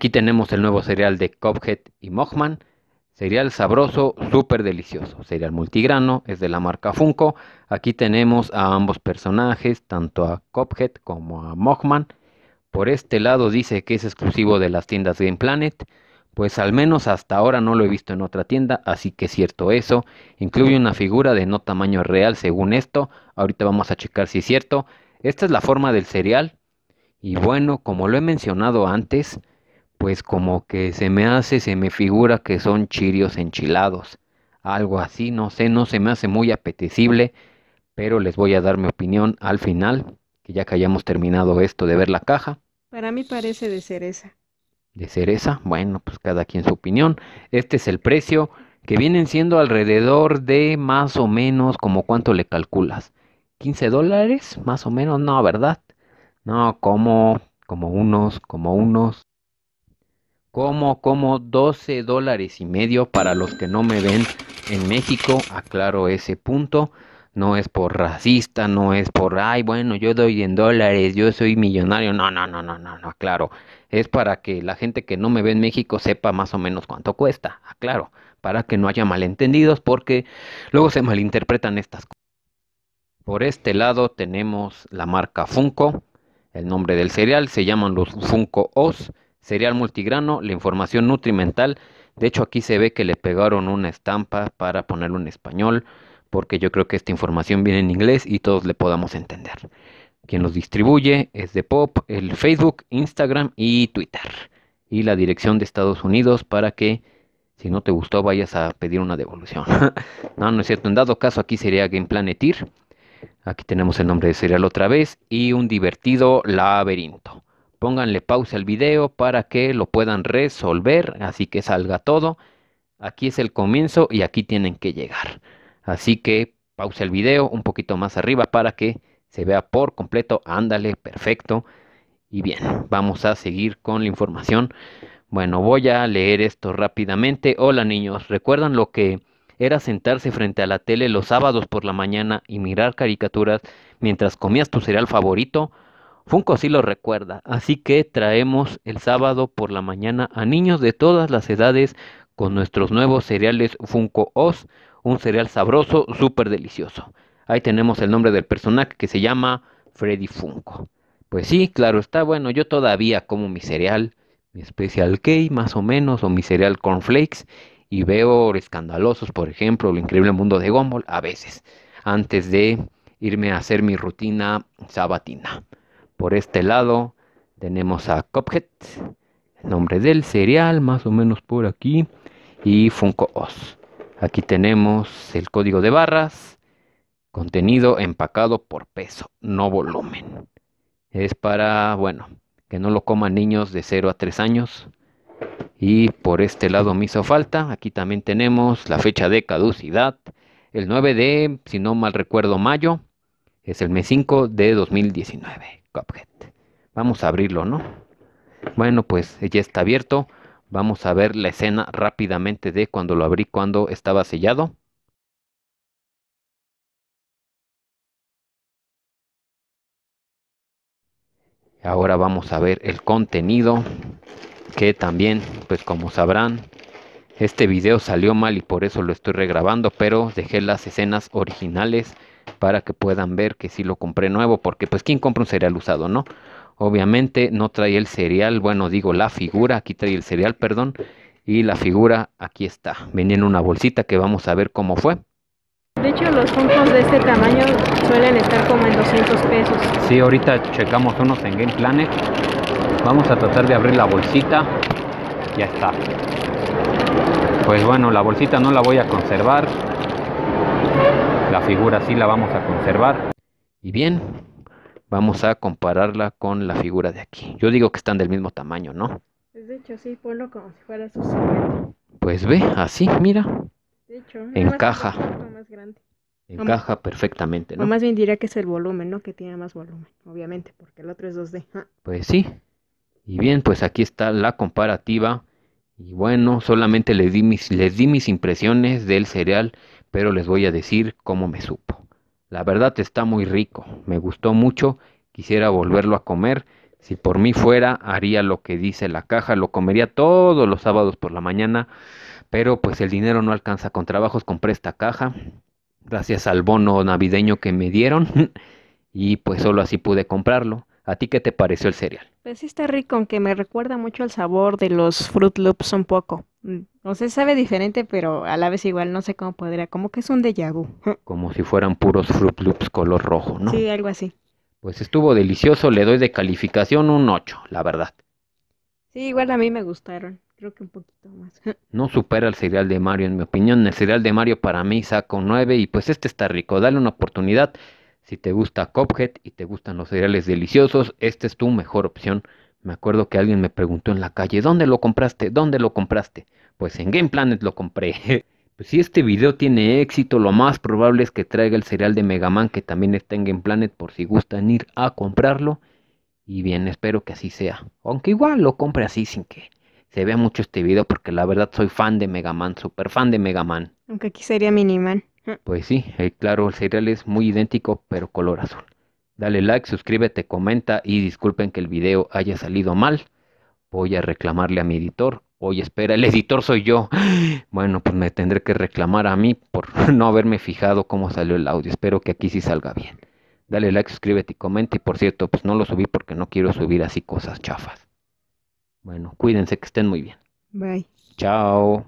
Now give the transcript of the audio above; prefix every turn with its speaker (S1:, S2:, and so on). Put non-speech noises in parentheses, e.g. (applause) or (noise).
S1: Aquí tenemos el nuevo cereal de Cophead y Mochman. Cereal sabroso, súper delicioso. Cereal multigrano, es de la marca Funko. Aquí tenemos a ambos personajes, tanto a Cophead como a Mochman. Por este lado dice que es exclusivo de las tiendas Game Planet. Pues al menos hasta ahora no lo he visto en otra tienda, así que es cierto eso. Incluye una figura de no tamaño real según esto. Ahorita vamos a checar si es cierto. Esta es la forma del cereal. Y bueno, como lo he mencionado antes, pues como que se me hace, se me figura que son chirios enchilados. Algo así, no sé, no se me hace muy apetecible, pero les voy a dar mi opinión al final, que ya que hayamos terminado esto de ver la caja. Para mí parece de cereza. ¿De cereza? Bueno, pues cada quien su opinión. Este es el precio, que vienen siendo alrededor de más o menos, como cuánto le calculas. ¿15 dólares? Más o menos, no, ¿verdad? No, como, como unos, como unos como como 12 dólares y medio para los que no me ven en México aclaro ese punto no es por racista no es por ay bueno yo doy en dólares yo soy millonario no no no no no no aclaro es para que la gente que no me ve en México sepa más o menos cuánto cuesta aclaro para que no haya malentendidos porque luego se malinterpretan estas cosas por este lado tenemos la marca Funko el nombre del cereal se llaman los Funko Os cereal multigrano, la información nutrimental. De hecho, aquí se ve que le pegaron una estampa para ponerlo en español, porque yo creo que esta información viene en inglés y todos le podamos entender. Quien los distribuye es de Pop, el Facebook, Instagram y Twitter. Y la dirección de Estados Unidos para que, si no te gustó, vayas a pedir una devolución. (laughs) no, no es cierto. En dado caso, aquí sería Game Planetir. Aquí tenemos el nombre de cereal otra vez y un divertido laberinto. Pónganle pausa al video para que lo puedan resolver, así que salga todo. Aquí es el comienzo y aquí tienen que llegar. Así que pausa el video un poquito más arriba para que se vea por completo. Ándale, perfecto. Y bien, vamos a seguir con la información. Bueno, voy a leer esto rápidamente. Hola niños, ¿recuerdan lo que era sentarse frente a la tele los sábados por la mañana y mirar caricaturas mientras comías tu cereal favorito? Funko sí lo recuerda, así que traemos el sábado por la mañana a niños de todas las edades con nuestros nuevos cereales Funko Oz, un cereal sabroso, súper delicioso. Ahí tenemos el nombre del personaje que se llama Freddy Funko. Pues sí, claro está, bueno, yo todavía como mi cereal, mi especial K más o menos, o mi cereal Flakes, y veo escandalosos, por ejemplo, el increíble mundo de Gumball a veces, antes de irme a hacer mi rutina sabatina. Por este lado tenemos a Cophead, el nombre del cereal, más o menos por aquí, y Funko Oz. Aquí tenemos el código de barras, contenido empacado por peso, no volumen. Es para, bueno, que no lo coman niños de 0 a 3 años. Y por este lado me hizo falta. Aquí también tenemos la fecha de caducidad, el 9 de, si no mal recuerdo, mayo es el mes 5 de 2019, Cuphead. Vamos a abrirlo, ¿no? Bueno, pues ya está abierto. Vamos a ver la escena rápidamente de cuando lo abrí, cuando estaba sellado. Ahora vamos a ver el contenido que también, pues como sabrán, este video salió mal y por eso lo estoy regrabando, pero dejé las escenas originales para que puedan ver que si lo compré nuevo, porque pues quién compra un cereal usado, ¿no? Obviamente no trae el cereal, bueno, digo la figura, aquí trae el cereal, perdón, y la figura aquí está, venía en una bolsita que vamos a ver cómo fue. De hecho, los puntos de este tamaño suelen estar como en 200 pesos. Si ahorita checamos unos en Game Planet. Vamos a tratar de abrir la bolsita. Ya está. Pues bueno, la bolsita no la voy a conservar. La figura sí la vamos a conservar. Y bien, vamos a compararla con la figura de aquí. Yo digo que están del mismo tamaño, ¿no? Pues de hecho, sí, ponlo como si fuera su Pues ve, así, mira. De hecho, encaja. Más grande. Encaja perfectamente, ¿no? O más bien diría que es el volumen, ¿no? Que tiene más volumen, obviamente, porque el otro es 2D. Ah. Pues sí. Y bien, pues aquí está la comparativa. Y bueno, solamente di mis, les di mis impresiones del cereal pero les voy a decir cómo me supo. La verdad está muy rico, me gustó mucho, quisiera volverlo a comer. Si por mí fuera, haría lo que dice la caja, lo comería todos los sábados por la mañana, pero pues el dinero no alcanza con trabajos, compré esta caja, gracias al bono navideño que me dieron, (laughs) y pues solo así pude comprarlo. ¿A ti qué te pareció el cereal? Pues sí está rico, aunque me recuerda mucho al sabor de los Fruit Loops un poco. Mm, no sé, sabe diferente, pero a la vez igual no sé cómo podría, como que es un déjà vu. (laughs) Como si fueran puros Fruit Loops color rojo, ¿no? Sí, algo así. Pues estuvo delicioso, le doy de calificación un 8, la verdad. Sí, igual a mí me gustaron, creo que un poquito más. (laughs) No supera el cereal de Mario, en mi opinión. El cereal de Mario para mí saco 9 y pues este está rico, dale una oportunidad. Si te gusta Cophead y te gustan los cereales deliciosos, esta es tu mejor opción. Me acuerdo que alguien me preguntó en la calle, ¿dónde lo compraste? ¿Dónde lo compraste? Pues en Game Planet lo compré. (laughs) pues si este video tiene éxito, lo más probable es que traiga el cereal de Mega Man que también está en Game Planet por si gustan ir a comprarlo. Y bien, espero que así sea. Aunque igual lo compre así sin que se vea mucho este video porque la verdad soy fan de Mega Man, super fan de Mega Man. Aunque aquí sería Miniman. Pues sí, eh, claro, el cereal es muy idéntico pero color azul. Dale like, suscríbete, comenta y disculpen que el video haya salido mal. Voy a reclamarle a mi editor. Oye, espera, el editor soy yo. (gasps) Bueno, pues me tendré que reclamar a mí por (laughs) no haberme fijado cómo salió el audio. Espero que aquí sí salga bien. Dale like, suscríbete y comenta. Y por cierto, pues no lo subí porque no quiero subir así cosas chafas. Bueno, cuídense, que estén muy bien. Bye. Chao.